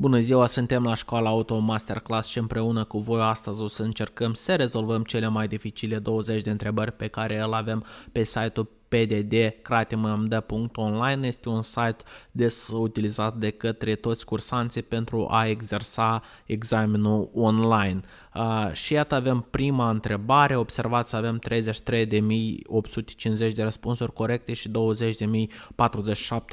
Bună ziua, suntem la școala Auto Masterclass și împreună cu voi astăzi o să încercăm să rezolvăm cele mai dificile 20 de întrebări pe care îl avem pe site-ul pddcratimamd.online este un site des utilizat de către toți cursanții pentru a exersa examenul online. Uh, și iată avem prima întrebare, observați avem 33.850 de răspunsuri corecte și 20.047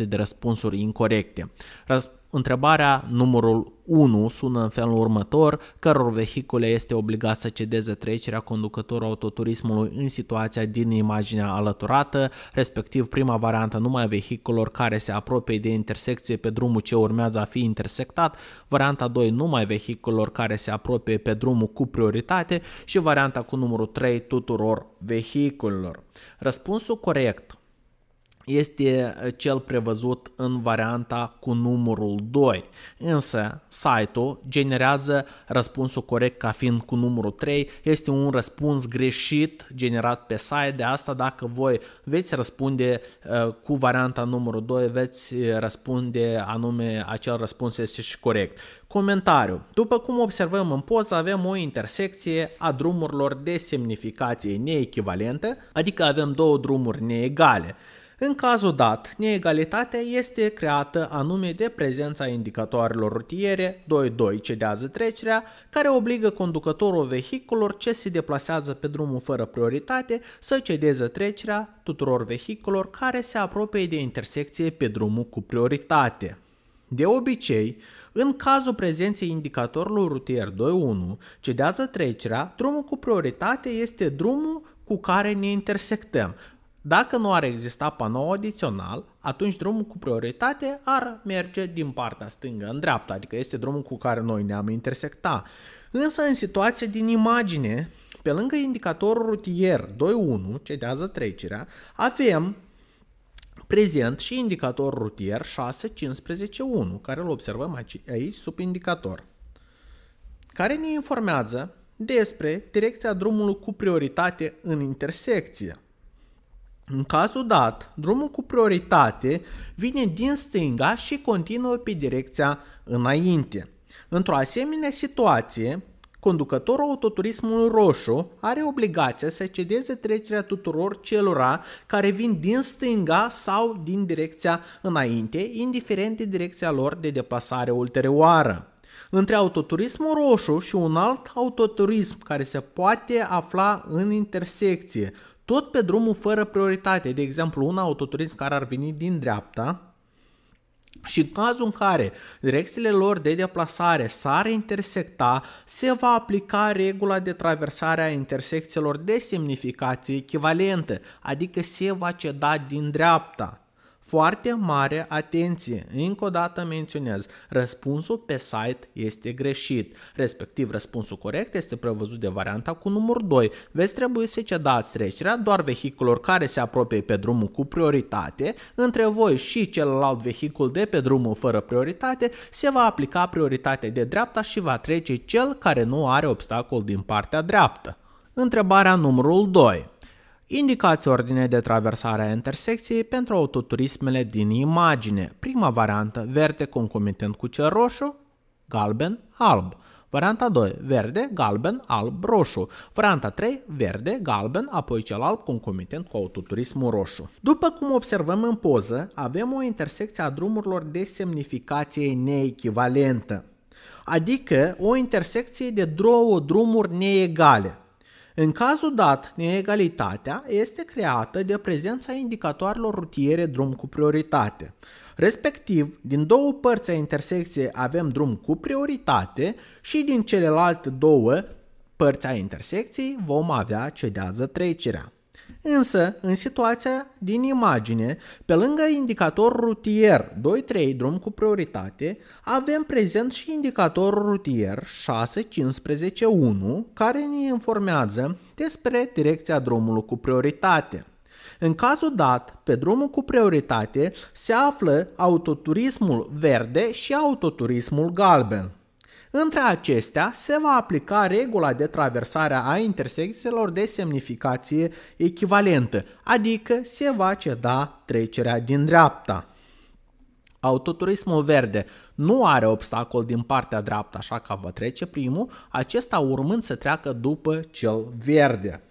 de răspunsuri incorrecte. Răsp- Întrebarea numărul 1 sună în felul următor, căror vehicule este obligat să cedeze trecerea conducătorul autoturismului în situația din imaginea alăturată, respectiv prima variantă numai a vehiculor care se apropie de intersecție pe drumul ce urmează a fi intersectat, varianta 2 numai vehiculor care se apropie pe drumul cu prioritate și varianta cu numărul 3 tuturor vehiculor. Răspunsul corect este eh, cel prevăzut în varianta cu numărul 2, însă site-ul generează răspunsul corect ca fiind cu numărul 3, este un răspuns greșit generat pe site, de asta dacă voi veți răspunde eh, cu varianta numărul 2, veți eh, răspunde anume acel răspuns este și corect. Comentariu. După cum observăm în poză, avem o intersecție a drumurilor de semnificație neechivalentă, adică avem două drumuri neegale. În cazul dat, neegalitatea este creată anume de prezența indicatoarelor rutiere 2-2 cedează trecerea, care obligă conducătorul vehiculor ce se deplasează pe drumul fără prioritate să cedeze trecerea tuturor vehiculor care se apropie de intersecție pe drumul cu prioritate. De obicei, în cazul prezenței indicatorului rutier 2-1, cedează trecerea, drumul cu prioritate este drumul cu care ne intersectăm, dacă nu ar exista panou adițional, atunci drumul cu prioritate ar merge din partea stângă în dreapta, adică este drumul cu care noi ne-am intersecta. Însă în situația din imagine, pe lângă indicatorul rutier 2.1, ce trecerea, avem prezent și indicatorul rutier 6.15.1, care îl observăm aici, aici sub indicator, care ne informează despre direcția drumului cu prioritate în intersecție. În cazul dat, drumul cu prioritate vine din stânga și continuă pe direcția înainte. Într-o asemenea situație, conducătorul autoturismului roșu are obligația să cedeze trecerea tuturor celora care vin din stânga sau din direcția înainte, indiferent de direcția lor de deplasare ulterioară. Între autoturismul roșu și un alt autoturism care se poate afla în intersecție, tot pe drumul fără prioritate, de exemplu un autoturism care ar veni din dreapta și în cazul în care direcțiile lor de deplasare s-ar intersecta, se va aplica regula de traversare a intersecțiilor de semnificație echivalentă, adică se va ceda din dreapta foarte mare atenție. Încă o dată menționez, răspunsul pe site este greșit. Respectiv, răspunsul corect este prevăzut de varianta cu numărul 2. Veți trebui să cedați trecerea doar vehiculor care se apropie pe drumul cu prioritate. Între voi și celălalt vehicul de pe drumul fără prioritate se va aplica prioritatea de dreapta și va trece cel care nu are obstacol din partea dreaptă. Întrebarea numărul 2. Indicați ordine de traversare a intersecției pentru autoturismele din imagine. Prima variantă, verde concomitent cu cel roșu, galben, alb. Varianta 2, verde, galben, alb, roșu. Varianta 3, verde, galben, apoi cel alb concomitent cu autoturismul roșu. După cum observăm în poză, avem o intersecție a drumurilor de semnificație neechivalentă, adică o intersecție de două drumuri neegale. În cazul dat, neegalitatea este creată de prezența indicatoarelor rutiere drum cu prioritate. Respectiv, din două părți a intersecției avem drum cu prioritate și din celelalte două părți a intersecției vom avea cedează trecerea. Însă, în situația din imagine, pe lângă indicator rutier 2-3 drum cu prioritate, avem prezent și indicator rutier 6-15-1 care ne informează despre direcția drumului cu prioritate. În cazul dat, pe drumul cu prioritate se află autoturismul verde și autoturismul galben. Între acestea se va aplica regula de traversare a intersecțiilor de semnificație echivalentă, adică se va ceda trecerea din dreapta. Autoturismul verde nu are obstacol din partea dreaptă, așa că va trece primul, acesta urmând să treacă după cel verde.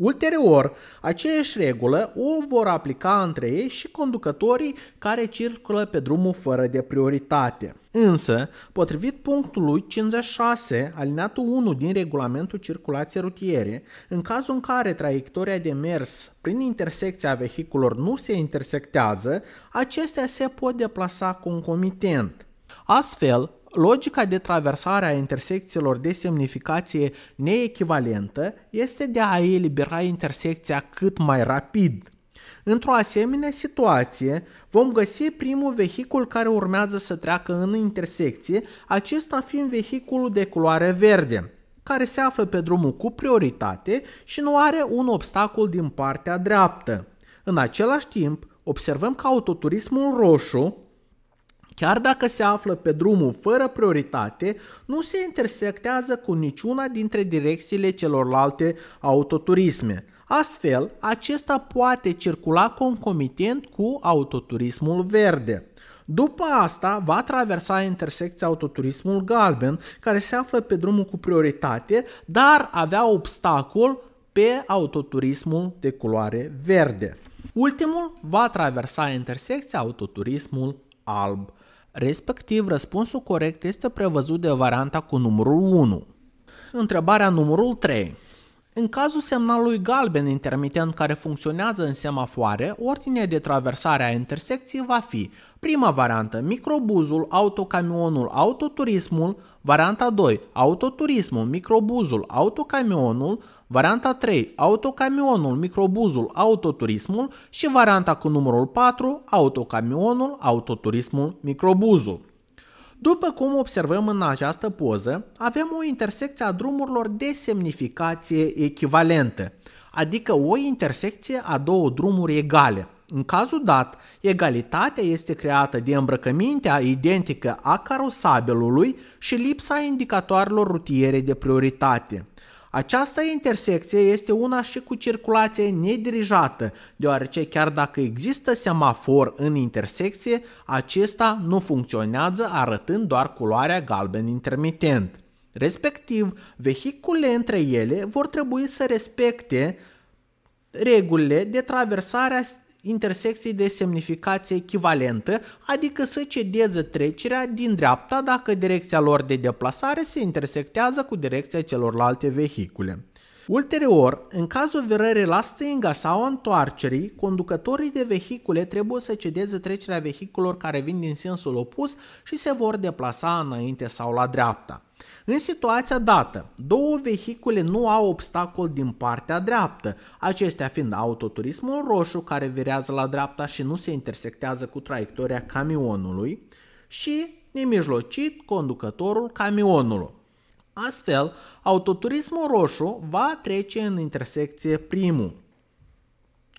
Ulterior, aceeași regulă o vor aplica între ei și conducătorii care circulă pe drumul fără de prioritate. Însă, potrivit punctului 56, alineatul 1 din regulamentul circulației rutiere, în cazul în care traiectoria de mers prin intersecția vehiculor nu se intersectează, acestea se pot deplasa concomitent. Astfel, Logica de traversare a intersecțiilor de semnificație neechivalentă este de a elibera intersecția cât mai rapid. Într-o asemenea situație, vom găsi primul vehicul care urmează să treacă în intersecție, acesta fiind vehiculul de culoare verde, care se află pe drumul cu prioritate și nu are un obstacol din partea dreaptă. În același timp, observăm că autoturismul roșu, Chiar dacă se află pe drumul fără prioritate, nu se intersectează cu niciuna dintre direcțiile celorlalte autoturisme. Astfel, acesta poate circula concomitent cu autoturismul verde. După asta, va traversa intersecția autoturismul galben, care se află pe drumul cu prioritate, dar avea obstacol pe autoturismul de culoare verde. Ultimul va traversa intersecția autoturismul alb. Respectiv, răspunsul corect este prevăzut de varianta cu numărul 1. Întrebarea numărul 3. În cazul semnalului galben intermitent care funcționează în semafoare, ordinea de traversare a intersecției va fi prima variantă microbuzul, autocamionul, autoturismul, Varianta 2, autoturismul, microbuzul, autocamionul, varianta 3, autocamionul, microbuzul, autoturismul și varianta cu numărul 4, autocamionul, autoturismul, microbuzul. După cum observăm în această poză, avem o intersecție a drumurilor de semnificație echivalentă, adică o intersecție a două drumuri egale – în cazul dat, egalitatea este creată de îmbrăcămintea identică a carosabilului și lipsa indicatoarelor rutiere de prioritate. Această intersecție este una și cu circulație nedirijată, deoarece chiar dacă există semafor în intersecție, acesta nu funcționează arătând doar culoarea galben intermitent. Respectiv, vehiculele între ele vor trebui să respecte regulile de traversare a intersecții de semnificație echivalentă, adică să cedeze trecerea din dreapta dacă direcția lor de deplasare se intersectează cu direcția celorlalte vehicule. Ulterior, în cazul virării la stânga sau întoarcerii, conducătorii de vehicule trebuie să cedeze trecerea vehiculor care vin din sensul opus și se vor deplasa înainte sau la dreapta. În situația dată, două vehicule nu au obstacol din partea dreaptă, acestea fiind autoturismul roșu care virează la dreapta și nu se intersectează cu traiectoria camionului și nemijlocit conducătorul camionului. Astfel, autoturismul roșu va trece în intersecție primul.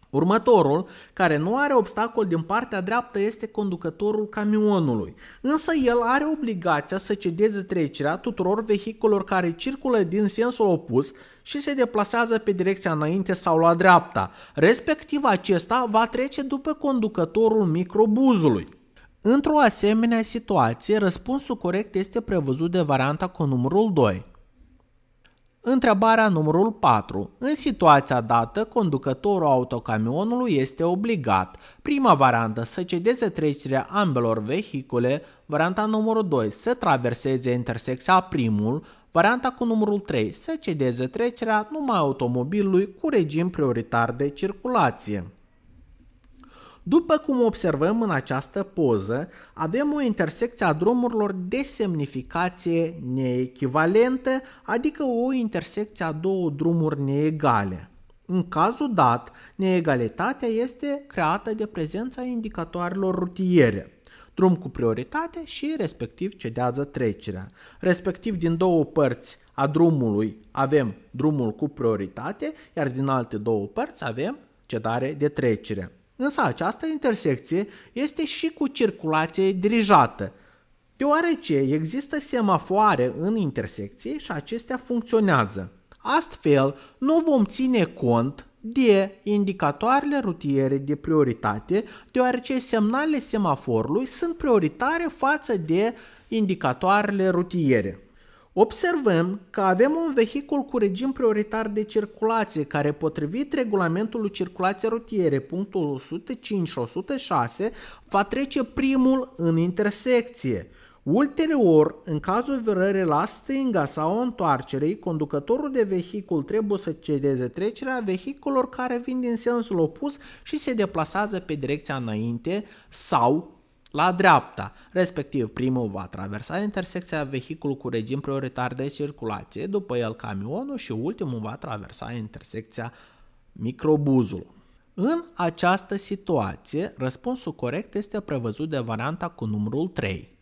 Următorul, care nu are obstacol din partea dreaptă, este conducătorul camionului, însă el are obligația să cedeze trecerea tuturor vehiculor care circulă din sensul opus și se deplasează pe direcția înainte sau la dreapta, respectiv acesta va trece după conducătorul microbuzului. Într-o asemenea situație, răspunsul corect este prevăzut de varianta cu numărul 2. Întrebarea numărul 4. În situația dată, conducătorul autocamionului este obligat, prima variantă, să cedeze trecerea ambelor vehicule, varianta numărul 2, să traverseze intersecția primul, varianta cu numărul 3, să cedeze trecerea numai automobilului cu regim prioritar de circulație. După cum observăm în această poză, avem o intersecție a drumurilor de semnificație neechivalentă, adică o intersecție a două drumuri neegale. În cazul dat, neegalitatea este creată de prezența indicatoarelor rutiere drum cu prioritate și respectiv cedează trecerea. Respectiv din două părți a drumului avem drumul cu prioritate, iar din alte două părți avem cedare de trecere. Însă această intersecție este și cu circulație dirijată, deoarece există semafoare în intersecție și acestea funcționează. Astfel, nu vom ține cont de indicatoarele rutiere de prioritate, deoarece semnalele semaforului sunt prioritare față de indicatoarele rutiere. Observăm că avem un vehicul cu regim prioritar de circulație care, potrivit regulamentului circulație rutiere, punctul 105 și 106, va trece primul în intersecție. Ulterior, în cazul virării la stânga sau întoarcerei, conducătorul de vehicul trebuie să cedeze trecerea vehiculor care vin din sensul opus și se deplasează pe direcția înainte sau la dreapta, respectiv primul va traversa intersecția vehicul cu regim prioritar de circulație, după el camionul și ultimul va traversa intersecția microbuzul. În această situație, răspunsul corect este prevăzut de varianta cu numărul 3.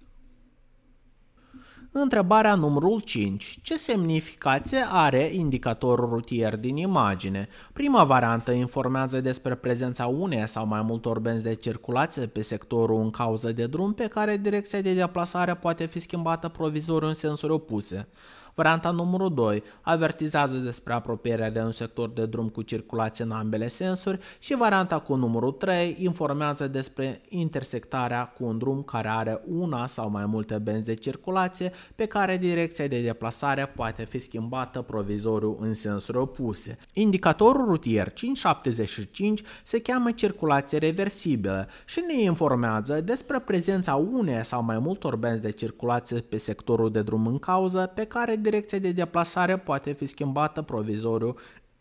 Întrebarea numărul 5. Ce semnificație are indicatorul rutier din imagine? Prima variantă informează despre prezența unei sau mai multor benzi de circulație pe sectorul în cauză de drum pe care direcția de deplasare poate fi schimbată provizoriu în sensuri opuse. Varianta numărul 2 avertizează despre apropierea de un sector de drum cu circulație în ambele sensuri și varianta cu numărul 3 informează despre intersectarea cu un drum care are una sau mai multe benzi de circulație pe care direcția de deplasare poate fi schimbată provizoriu în sensuri opuse. Indicatorul rutier 575 se cheamă circulație reversibilă și ne informează despre prezența unei sau mai multor benzi de circulație pe sectorul de drum în cauză pe care direcția de deplasare poate fi schimbată provizoriu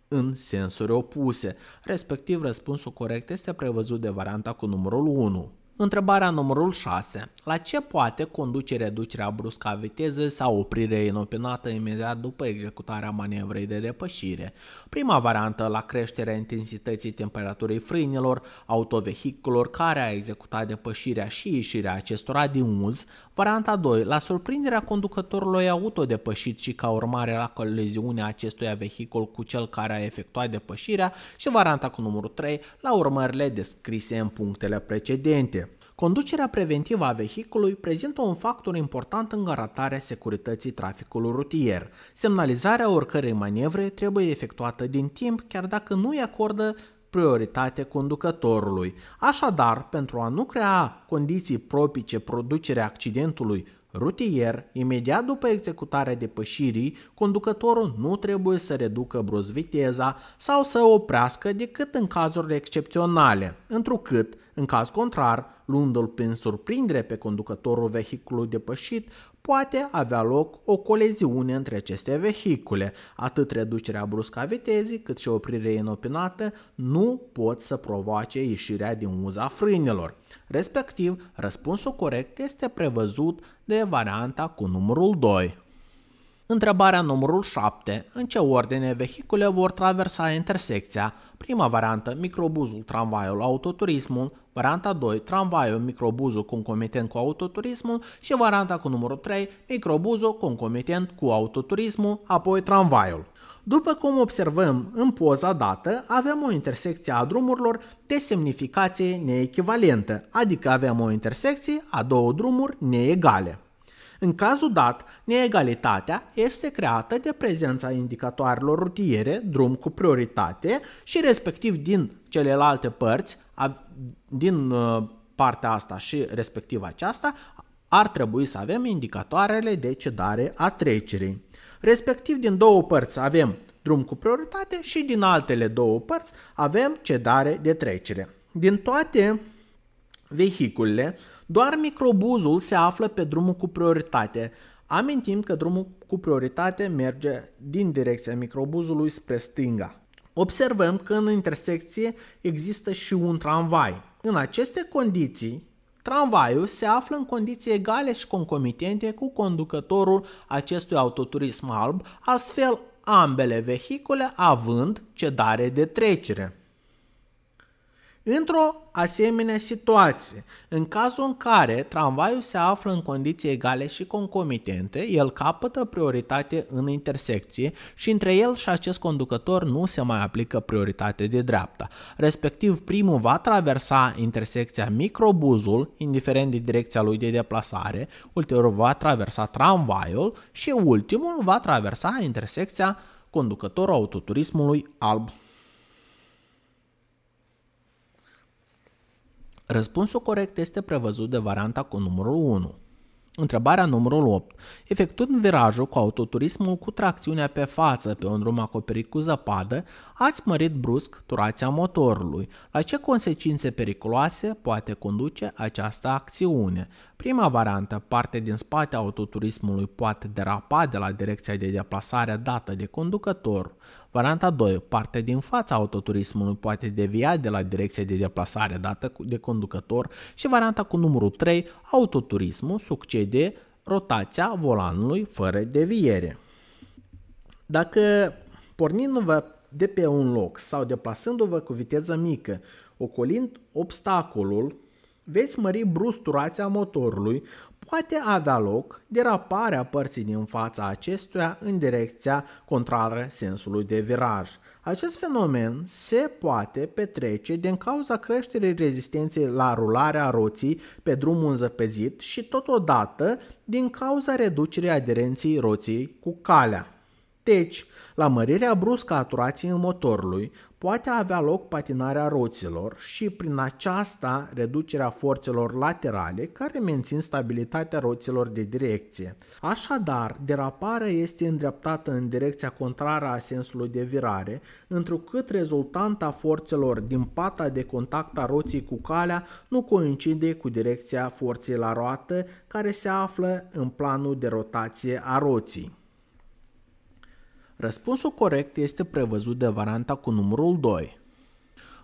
în sensuri opuse, respectiv răspunsul corect este prevăzut de varianta cu numărul 1. Întrebarea numărul 6. La ce poate conduce reducerea bruscă a vitezei sau oprirea inopinată imediat după executarea manevrei de depășire? Prima variantă la creșterea intensității temperaturii frâinilor, autovehiculor care a executat depășirea și ieșirea acestora din uz. Varianta 2. La surprinderea conducătorului auto depășit și ca urmare la coliziunea acestuia vehicul cu cel care a efectuat depășirea. Și varianta cu numărul 3. La urmările descrise în punctele precedente. Conducerea preventivă a vehicului prezintă un factor important în garantarea securității traficului rutier. Semnalizarea oricărei manevre trebuie efectuată din timp, chiar dacă nu îi acordă prioritate conducătorului. Așadar, pentru a nu crea condiții propice producerea accidentului rutier, imediat după executarea depășirii, conducătorul nu trebuie să reducă brusc viteza sau să oprească decât în cazurile excepționale, întrucât, în caz contrar, luându-l prin surprindere pe conducătorul vehiculului depășit, poate avea loc o coleziune între aceste vehicule. Atât reducerea bruscă a vitezii, cât și oprirea inopinată nu pot să provoace ieșirea din uza frânelor. Respectiv, răspunsul corect este prevăzut de varianta cu numărul 2. Întrebarea numărul 7. În ce ordine vehicule vor traversa intersecția? Prima variantă, microbuzul, tramvaiul, autoturismul. Varianta 2, tramvaiul, microbuzul concomitent cu autoturismul. Și varianta cu numărul 3, microbuzul concomitent cu autoturismul, apoi tramvaiul. După cum observăm în poza dată, avem o intersecție a drumurilor de semnificație neechivalentă, adică avem o intersecție a două drumuri neegale. În cazul dat, neegalitatea este creată de prezența indicatoarelor rutiere, drum cu prioritate și respectiv din celelalte părți, din uh, partea asta și respectiv aceasta, ar trebui să avem indicatoarele de cedare a trecerii. Respectiv din două părți avem drum cu prioritate și din altele două părți avem cedare de trecere. Din toate vehiculele doar microbuzul se află pe drumul cu prioritate. Amintim că drumul cu prioritate merge din direcția microbuzului spre stânga. Observăm că în intersecție există și un tramvai. În aceste condiții, Tramvaiul se află în condiții egale și concomitente cu conducătorul acestui autoturism alb, astfel ambele vehicule având cedare de trecere. Într-o asemenea situație, în cazul în care tramvaiul se află în condiții egale și concomitente, el capătă prioritate în intersecție și între el și acest conducător nu se mai aplică prioritate de dreapta. Respectiv, primul va traversa intersecția microbuzul, indiferent de direcția lui de deplasare, ulterior va traversa tramvaiul și ultimul va traversa intersecția conducătorul autoturismului alb Răspunsul corect este prevăzut de varianta cu numărul 1. Întrebarea numărul 8. Efectuând virajul cu autoturismul cu tracțiunea pe față pe un drum acoperit cu zăpadă, ați mărit brusc turația motorului. La ce consecințe periculoase poate conduce această acțiune? Prima variantă, parte din spate autoturismului poate derapa de la direcția de deplasare dată de conducător. Varianta 2, parte din fața autoturismului poate devia de la direcția de deplasare dată de conducător. Și varianta cu numărul 3, autoturismul succede rotația volanului fără deviere. Dacă pornindu-vă de pe un loc sau deplasându-vă cu viteză mică, ocolind obstacolul, veți mări turația motorului, poate avea loc deraparea părții din fața acestuia în direcția contrară sensului de viraj. Acest fenomen se poate petrece din cauza creșterii rezistenței la rularea roții pe drumul înzăpezit și totodată din cauza reducerii aderenții roții cu calea. Deci, la mărirea bruscă a turației motorului, poate avea loc patinarea roților și prin aceasta reducerea forțelor laterale care mențin stabilitatea roților de direcție. Așadar, deraparea este îndreptată în direcția contrară a sensului de virare, întrucât rezultanta forțelor din pata de contact a roții cu calea nu coincide cu direcția forței la roată care se află în planul de rotație a roții. Răspunsul corect este prevăzut de varianta cu numărul 2.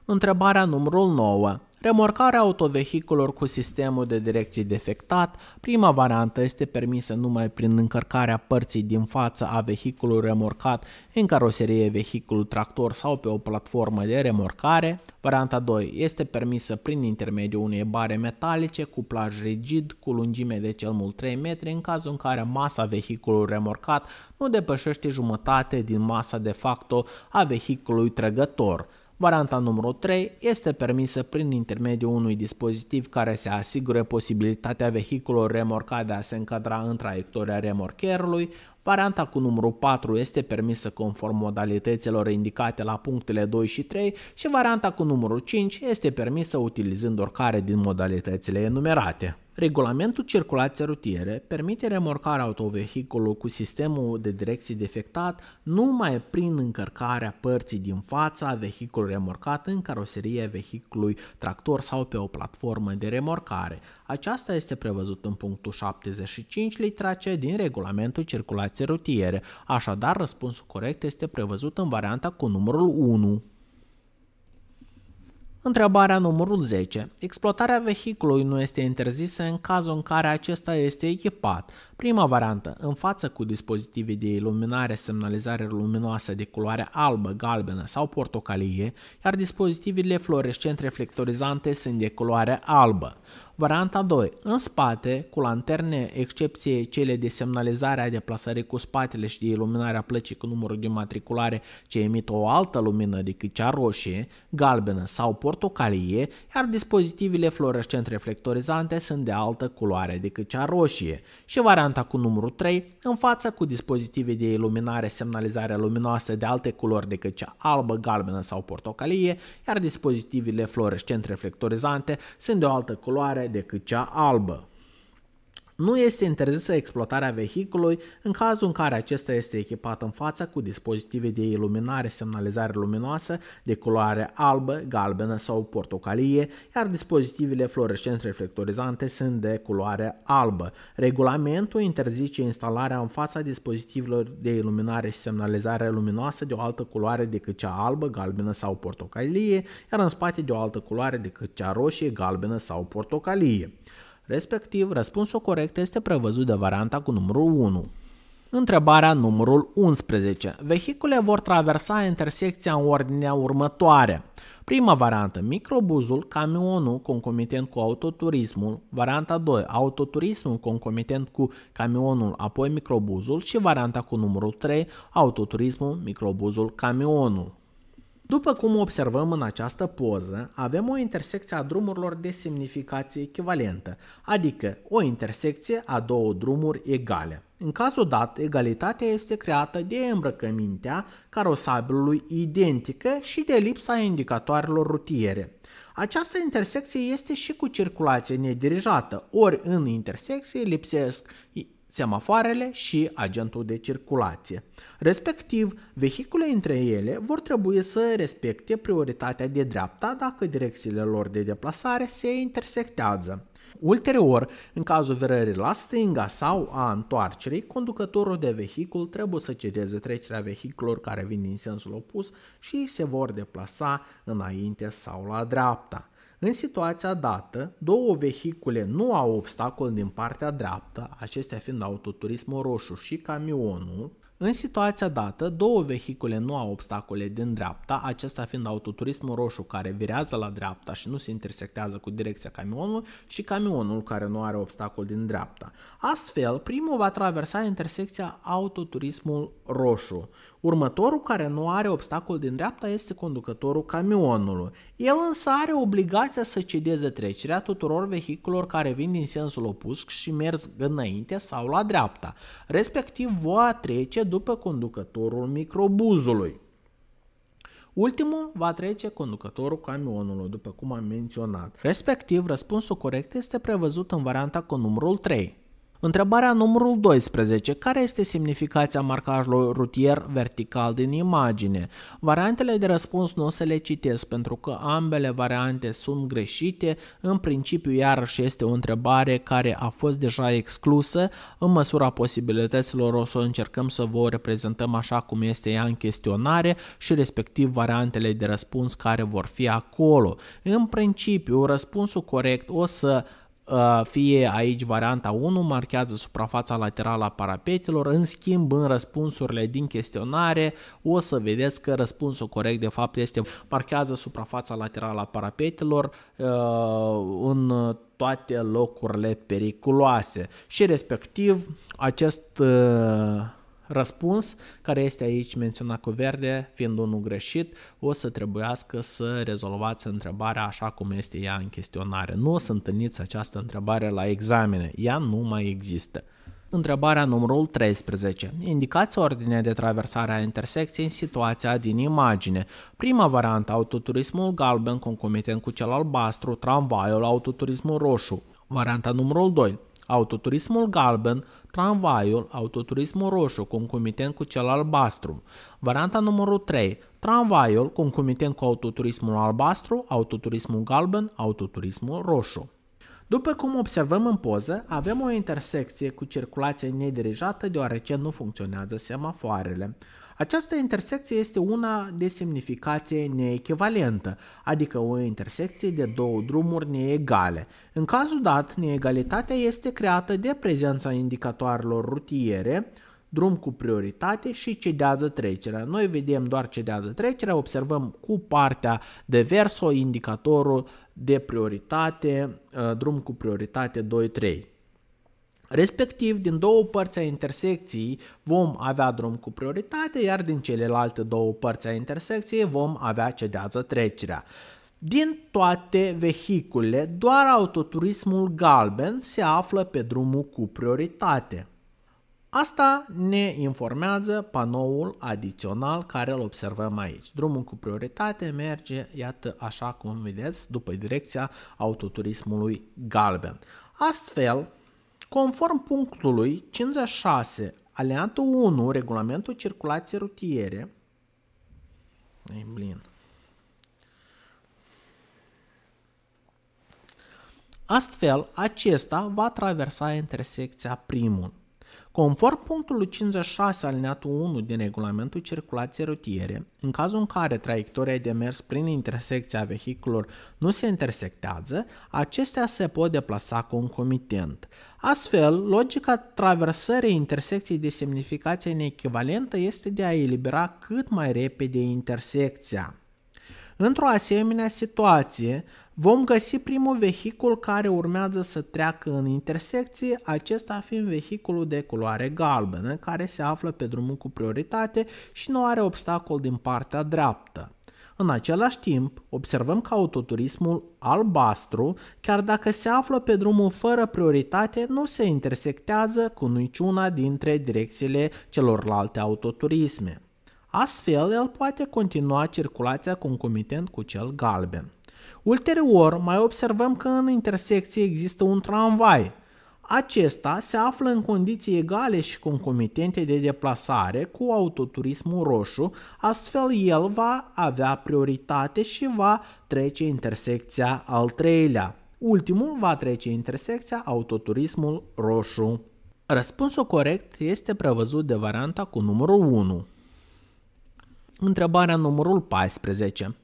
Întrebarea numărul 9. Remorcarea autovehiculor cu sistemul de direcție defectat, prima variantă este permisă numai prin încărcarea părții din față a vehiculului remorcat în caroserie vehiculul tractor sau pe o platformă de remorcare. Varianta 2 este permisă prin intermediul unei bare metalice cu plaj rigid cu lungime de cel mult 3 metri în cazul în care masa vehiculului remorcat nu depășește jumătate din masa de facto a vehiculului trăgător. Varianta numărul 3 este permisă prin intermediul unui dispozitiv care se asigură posibilitatea vehiculului remorcat de a se încadra în traiectoria remorcherului. Varianta cu numărul 4 este permisă conform modalităților indicate la punctele 2 și 3 și varianta cu numărul 5 este permisă utilizând oricare din modalitățile enumerate. Regulamentul circulației rutiere permite remorcarea autovehiculului cu sistemul de direcții defectat numai prin încărcarea părții din fața vehiculului remorcat în caroseria vehiculului tractor sau pe o platformă de remorcare. Aceasta este prevăzut în punctul 75 litra C din regulamentul circulației rutiere, așadar răspunsul corect este prevăzut în varianta cu numărul 1. Întrebarea numărul 10. Exploatarea vehiculului nu este interzisă în cazul în care acesta este echipat. Prima variantă, în față cu dispozitive de iluminare, semnalizare luminoasă de culoare albă, galbenă sau portocalie, iar dispozitivele fluorescent reflectorizante sunt de culoare albă. Varianta 2. În spate, cu lanterne, excepție cele de semnalizare a deplasării cu spatele și de iluminarea plăcii cu numărul de matriculare ce emit o altă lumină decât cea roșie, galbenă sau portocalie, iar dispozitivele fluorescent reflectorizante sunt de altă culoare decât cea roșie. Și varianta cu numărul 3, în față cu dispozitive de iluminare, semnalizare luminoasă de alte culori decât cea albă, galbenă sau portocalie, iar dispozitivele fluorescent reflectorizante sunt de o altă culoare decât cea albă. Nu este interzisă exploatarea vehiculului în cazul în care acesta este echipat în față cu dispozitive de iluminare, semnalizare luminoasă de culoare albă, galbenă sau portocalie, iar dispozitivele fluorescent reflectorizante sunt de culoare albă. Regulamentul interzice instalarea în fața dispozitivelor de iluminare și semnalizare luminoasă de o altă culoare decât cea albă, galbenă sau portocalie, iar în spate de o altă culoare decât cea roșie, galbenă sau portocalie. Respectiv, răspunsul corect este prevăzut de varianta cu numărul 1. Întrebarea numărul 11. Vehicule vor traversa intersecția în ordinea următoare. Prima variantă, microbuzul, camionul concomitent cu autoturismul, varianta 2, autoturismul concomitent cu camionul, apoi microbuzul și varianta cu numărul 3, autoturismul, microbuzul, camionul. După cum observăm în această poză, avem o intersecție a drumurilor de semnificație echivalentă, adică o intersecție a două drumuri egale. În cazul dat, egalitatea este creată de îmbrăcămintea carosabilului identică și de lipsa indicatoarelor rutiere. Această intersecție este și cu circulație nedirijată, ori în intersecție lipsesc semafoarele și agentul de circulație. Respectiv, vehicule între ele vor trebui să respecte prioritatea de dreapta dacă direcțiile lor de deplasare se intersectează. Ulterior, în cazul verării la stânga sau a întoarcerii, conducătorul de vehicul trebuie să cedeze trecerea vehiculor care vin din sensul opus și se vor deplasa înainte sau la dreapta. În situația dată, două vehicule nu au obstacol din partea dreaptă, acestea fiind autoturismul roșu și camionul, în situația dată, două vehicule nu au obstacole din dreapta, acesta fiind autoturismul roșu care virează la dreapta și nu se intersectează cu direcția camionului și camionul care nu are obstacol din dreapta. Astfel, primul va traversa intersecția autoturismul roșu. Următorul care nu are obstacol din dreapta este conducătorul camionului. El însă are obligația să cedeze trecerea tuturor vehiculor care vin din sensul opus și merg înainte sau la dreapta. Respectiv, voia trece după conducătorul microbuzului. Ultimul va trece conducătorul camionului, după cum am menționat. Respectiv, răspunsul corect este prevăzut în varianta cu numărul 3. Întrebarea numărul 12. Care este semnificația marcajului rutier vertical din imagine? Variantele de răspuns nu o să le citesc pentru că ambele variante sunt greșite. În principiu, iarăși este o întrebare care a fost deja exclusă. În măsura posibilităților o să încercăm să vă reprezentăm așa cum este ea în chestionare și respectiv variantele de răspuns care vor fi acolo. În principiu, răspunsul corect o să Uh, fie aici varianta 1 marchează suprafața laterală a parapetelor, în schimb în răspunsurile din chestionare o să vedeți că răspunsul corect de fapt este marchează suprafața laterală a parapetelor uh, în toate locurile periculoase și respectiv acest uh, Răspuns care este aici menționat cu verde, fiind unul greșit, o să trebuiască să rezolvați întrebarea așa cum este ea în chestionare. Nu o să întâlniți această întrebare la examene, ea nu mai există. Întrebarea numărul 13. Indicați ordinea de traversare a intersecției în situația din imagine. Prima variantă, autoturismul galben concomitent cu cel albastru, tramvaiul, autoturismul roșu. Varianta numărul 2. Autoturismul galben tramvaiul, autoturismul roșu, concomitent cu cel albastru. Varianta numărul 3, tramvaiul, concomitent cu autoturismul albastru, autoturismul galben, autoturismul roșu. După cum observăm în poză, avem o intersecție cu circulație nedirijată deoarece nu funcționează semafoarele. Această intersecție este una de semnificație neechivalentă, adică o intersecție de două drumuri neegale. În cazul dat, neegalitatea este creată de prezența indicatoarelor rutiere, drum cu prioritate și cedează trecerea. Noi vedem doar cedează trecerea, observăm cu partea de verso indicatorul de prioritate, uh, drum cu prioritate 2-3. Respectiv, din două părți a intersecției vom avea drum cu prioritate, iar din celelalte două părți a intersecției vom avea cedează trecerea. Din toate vehiculele, doar autoturismul galben se află pe drumul cu prioritate. Asta ne informează panoul adițional care îl observăm aici. Drumul cu prioritate merge, iată, așa cum vedeți, după direcția autoturismului galben. Astfel, Conform punctului 56, alineatul 1, regulamentul circulației rutiere, ei blin, Astfel, acesta va traversa intersecția primul. Conform punctului 56 alineatul 1 din regulamentul circulației rutiere, în cazul în care traiectoria de mers prin intersecția vehiculor nu se intersectează, acestea se pot deplasa concomitent. Astfel, logica traversării intersecției de semnificație neechivalentă este de a elibera cât mai repede intersecția. Într-o asemenea situație, Vom găsi primul vehicul care urmează să treacă în intersecție, acesta fiind vehiculul de culoare galbenă, care se află pe drumul cu prioritate și nu are obstacol din partea dreaptă. În același timp, observăm că autoturismul albastru, chiar dacă se află pe drumul fără prioritate, nu se intersectează cu niciuna dintre direcțiile celorlalte autoturisme. Astfel, el poate continua circulația concomitent cu cel galben. Ulterior, mai observăm că în intersecție există un tramvai. Acesta se află în condiții egale și concomitente de deplasare cu autoturismul roșu, astfel el va avea prioritate și va trece intersecția al treilea. Ultimul va trece intersecția autoturismul roșu. Răspunsul corect este prevăzut de varianta cu numărul 1. Întrebarea numărul 14.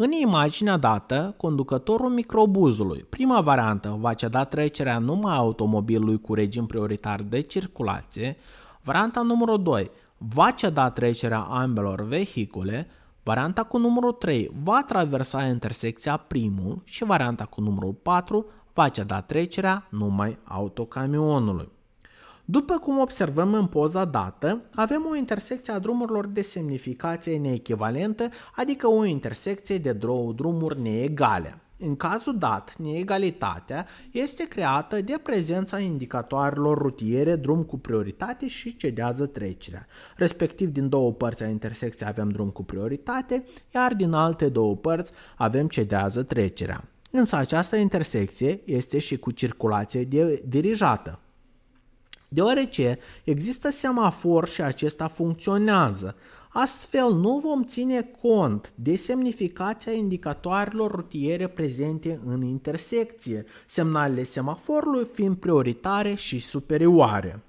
În imaginea dată, conducătorul microbuzului, prima variantă, va ceda trecerea numai automobilului cu regim prioritar de circulație, varianta numărul 2, va ceda trecerea ambelor vehicule, varianta cu numărul 3 va traversa intersecția primul și varianta cu numărul 4 va ceda trecerea numai autocamionului. După cum observăm în poza dată, avem o intersecție a drumurilor de semnificație neechivalentă, adică o intersecție de două drumuri neegale. În cazul dat, neegalitatea este creată de prezența indicatoarelor rutiere drum cu prioritate și cedează trecerea. Respectiv, din două părți a intersecției avem drum cu prioritate, iar din alte două părți avem cedează trecerea. Însă această intersecție este și cu circulație de dirijată deoarece există semafor și acesta funcționează. Astfel, nu vom ține cont de semnificația indicatoarelor rutiere prezente în intersecție, semnalele semaforului fiind prioritare și superioare.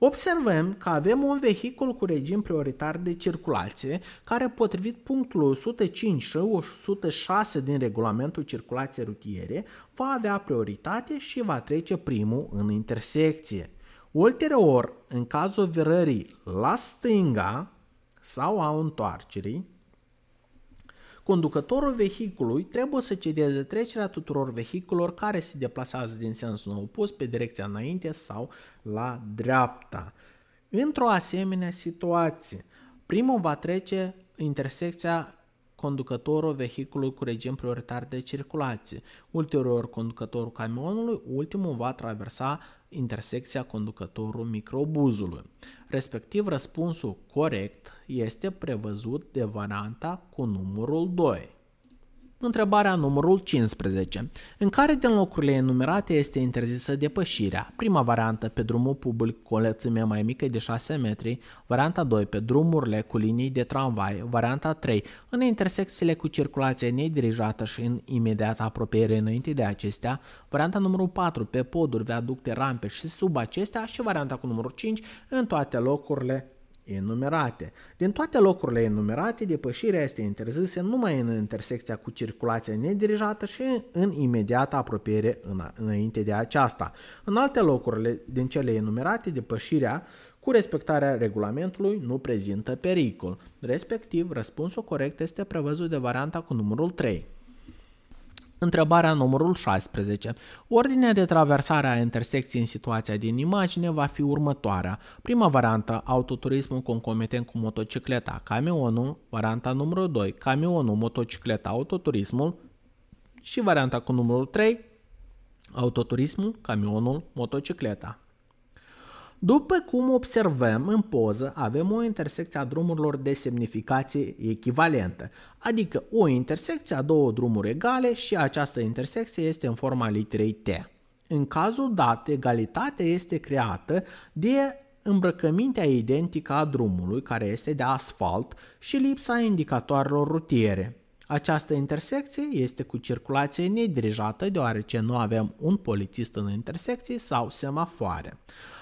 Observăm că avem un vehicul cu regim prioritar de circulație care potrivit punctul 105 și 106 din regulamentul circulației rutiere va avea prioritate și va trece primul în intersecție. Ulterior, în cazul virării la stânga sau a întoarcerii, conducătorul vehicului trebuie să cedeze trecerea tuturor vehiculor care se deplasează din sensul opus pe direcția înainte sau la dreapta. Într-o asemenea situație, primul va trece intersecția conducătorul vehiculului cu regim prioritar de circulație. Ulterior, conducătorul camionului, ultimul va traversa intersecția conducătorul microbuzului. Respectiv, răspunsul corect este prevăzut de varianta cu numărul 2. Întrebarea numărul 15. În care din locurile enumerate este interzisă depășirea? Prima variantă pe drumul public cu o lățime mai mică de 6 metri, varianta 2 pe drumurile cu linii de tramvai, varianta 3 în intersecțiile cu circulație nedirijată și în imediată apropiere înainte de acestea, varianta numărul 4 pe poduri, viaducte, rampe și sub acestea și varianta cu numărul 5 în toate locurile enumerate. Din toate locurile enumerate, depășirea este interzisă numai în intersecția cu circulația nedirijată și în imediată apropiere înainte de aceasta. În alte locuri, din cele enumerate, depășirea cu respectarea regulamentului nu prezintă pericol. Respectiv, răspunsul corect este prevăzut de varianta cu numărul 3. Întrebarea numărul 16. Ordinea de traversare a intersecției în situația din imagine va fi următoarea. Prima variantă, autoturismul concomitent cu motocicleta, camionul, varianta numărul 2, camionul, motocicleta, autoturismul și varianta cu numărul 3, autoturismul, camionul, motocicleta. După cum observăm în poză, avem o intersecție a drumurilor de semnificație echivalentă, adică o intersecție a două drumuri egale și această intersecție este în forma literei T. În cazul dat, egalitatea este creată de îmbrăcămintea identică a drumului, care este de asfalt, și lipsa indicatoarelor rutiere. Această intersecție este cu circulație nedirijată deoarece nu avem un polițist în intersecție sau semafoare.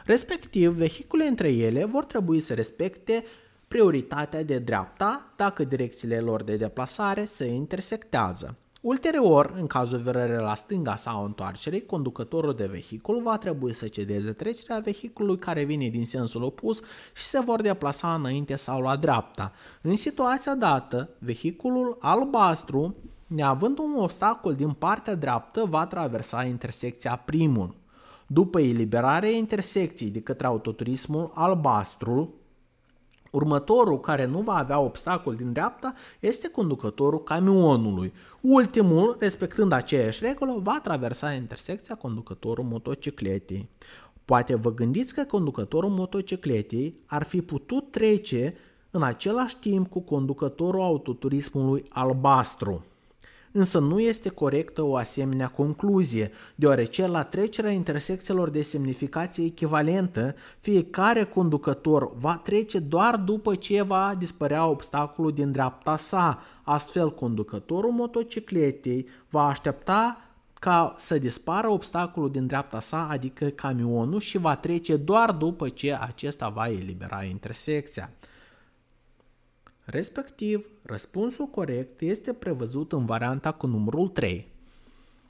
Respectiv, vehicule între ele vor trebui să respecte prioritatea de dreapta dacă direcțiile lor de deplasare se intersectează. Ulterior, în cazul virării la stânga sau întoarcerii, conducătorul de vehicul va trebui să cedeze trecerea vehiculului care vine din sensul opus și se vor deplasa înainte sau la dreapta. În situația dată, vehiculul albastru, neavând un obstacol din partea dreaptă, va traversa intersecția primul. După eliberarea intersecției de către autoturismul albastru, următorul care nu va avea obstacol din dreapta este conducătorul camionului. Ultimul, respectând aceeași regulă, va traversa intersecția conducătorul motocicletei. Poate vă gândiți că conducătorul motocicletei ar fi putut trece în același timp cu conducătorul autoturismului albastru însă nu este corectă o asemenea concluzie, deoarece la trecerea intersecțiilor de semnificație echivalentă, fiecare conducător va trece doar după ce va dispărea obstacolul din dreapta sa, astfel conducătorul motocicletei va aștepta ca să dispară obstacolul din dreapta sa, adică camionul, și va trece doar după ce acesta va elibera intersecția. Respectiv, răspunsul corect este prevăzut în varianta cu numărul 3.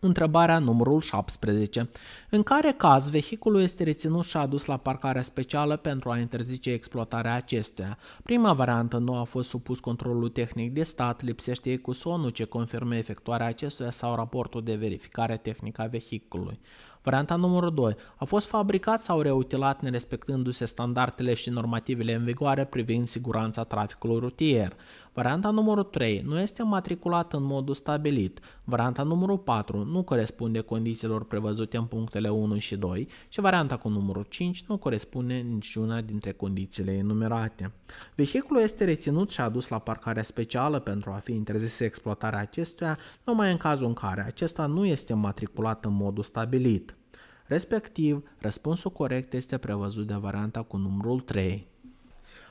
Întrebarea numărul 17. În care caz vehiculul este reținut și adus la parcarea specială pentru a interzice exploatarea acestuia? Prima variantă nu a fost supus controlul tehnic de stat, lipsește ecusonul ce confirmă efectuarea acestuia sau raportul de verificare tehnică a vehiculului. Varianta numărul 2. A fost fabricat sau reutilat nerespectându-se standardele și normativele în vigoare privind siguranța traficului rutier. Varianta numărul 3 nu este matriculată în modul stabilit. Varianta numărul 4 nu corespunde condițiilor prevăzute în punctele 1 și 2 și varianta cu numărul 5 nu corespunde niciuna dintre condițiile enumerate. Vehiculul este reținut și adus la parcarea specială pentru a fi interzisă exploatarea acestuia numai în cazul în care acesta nu este matriculat în modul stabilit. Respectiv, răspunsul corect este prevăzut de varianta cu numărul 3.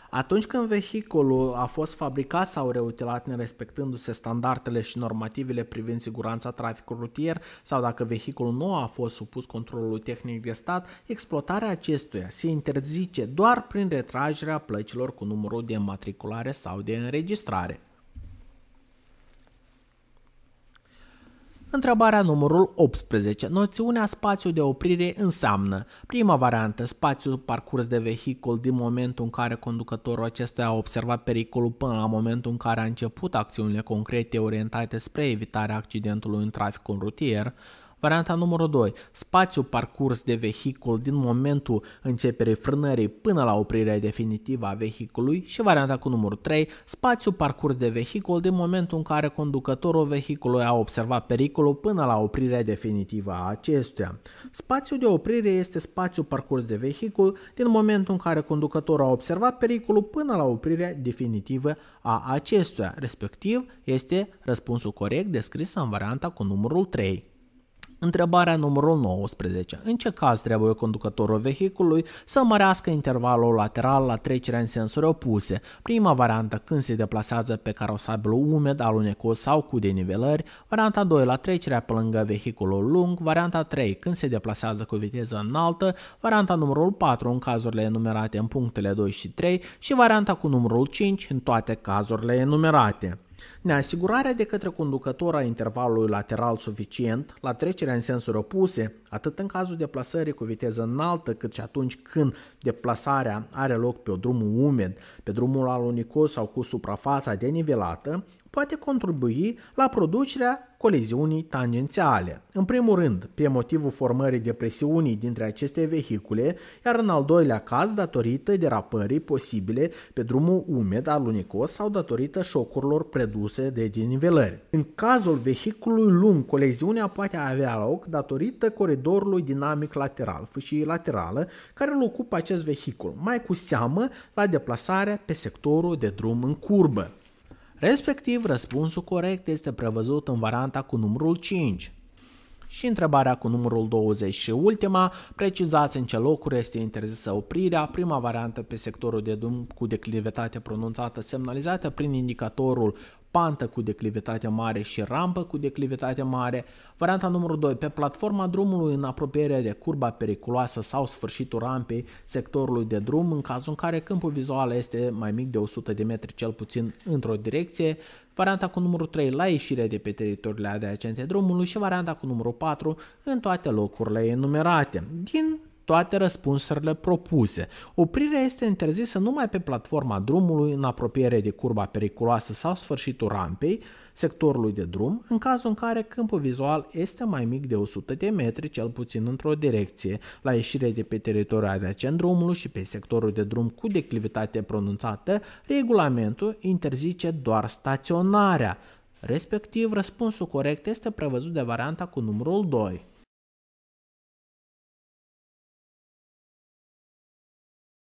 Atunci când vehiculul a fost fabricat sau reutilat nerespectându-se standardele și normativele privind siguranța traficului rutier sau dacă vehiculul nu a fost supus controlului tehnic de stat, exploatarea acestuia se interzice doar prin retragerea plăcilor cu numărul de înmatriculare sau de înregistrare. Întrebarea numărul 18. Noțiunea spațiu de oprire înseamnă prima variantă, spațiul parcurs de vehicul din momentul în care conducătorul acestuia a observat pericolul până la momentul în care a început acțiunile concrete orientate spre evitarea accidentului în traficul rutier, Varianta numărul 2. Spațiu parcurs de vehicul din momentul începerii frânării până la oprirea definitivă a vehicului și varianta cu numărul 3. Spațiu parcurs de vehicul din momentul în care conducătorul vehicului a observat pericolul până la oprirea definitivă a acestuia. Spațiul de oprire este spațiu parcurs de vehicul din momentul în care conducătorul a observat pericolul până la oprirea definitivă a acestuia, respectiv este răspunsul corect descris în varianta cu numărul 3. Întrebarea numărul 19. În ce caz trebuie conducătorul vehicului să mărească intervalul lateral la trecerea în sensuri opuse? Prima variantă când se deplasează pe carosabilul umed, alunecos sau cu denivelări, varianta 2 la trecerea pe lângă vehiculul lung, varianta 3 când se deplasează cu viteză înaltă, varianta numărul 4 în cazurile enumerate în punctele 2 și 3 și varianta cu numărul 5 în toate cazurile enumerate. Neasigurarea de către conducător a intervalului lateral suficient la trecerea în sensuri opuse, atât în cazul deplasării cu viteză înaltă, cât și atunci când deplasarea are loc pe o drumul umed, pe drumul alunicos sau cu suprafața denivelată, poate contribui la producerea coliziunii tangențiale. În primul rând, pe motivul formării de presiunii dintre aceste vehicule, iar în al doilea caz, datorită derapării posibile pe drumul umed alunecos sau datorită șocurilor preduse de dinivelări. În cazul vehiculului lung, coliziunea poate avea loc datorită coridorului dinamic lateral, fâșii laterală, care îl ocupă acest vehicul, mai cu seamă la deplasarea pe sectorul de drum în curbă. Respectiv, răspunsul corect este prevăzut în varianta cu numărul 5. Și întrebarea cu numărul 20 și ultima, precizați în ce locuri este interzisă oprirea, prima variantă pe sectorul de drum cu declivitate pronunțată semnalizată prin indicatorul pantă cu declivitate mare și rampă cu declivitate mare. Varianta numărul 2, pe platforma drumului în apropierea de curba periculoasă sau sfârșitul rampei sectorului de drum, în cazul în care câmpul vizual este mai mic de 100 de metri cel puțin într-o direcție, varianta cu numărul 3 la ieșirea de pe teritoriile adiacente drumului și varianta cu numărul 4 în toate locurile enumerate. Din toate răspunsurile propuse. Oprirea este interzisă numai pe platforma drumului în apropiere de curba periculoasă sau sfârșitul rampei, sectorului de drum, în cazul în care câmpul vizual este mai mic de 100 de metri, cel puțin într-o direcție, la ieșire de pe teritoriul adiacent drumului și pe sectorul de drum cu declivitate pronunțată, regulamentul interzice doar staționarea. Respectiv, răspunsul corect este prevăzut de varianta cu numărul 2.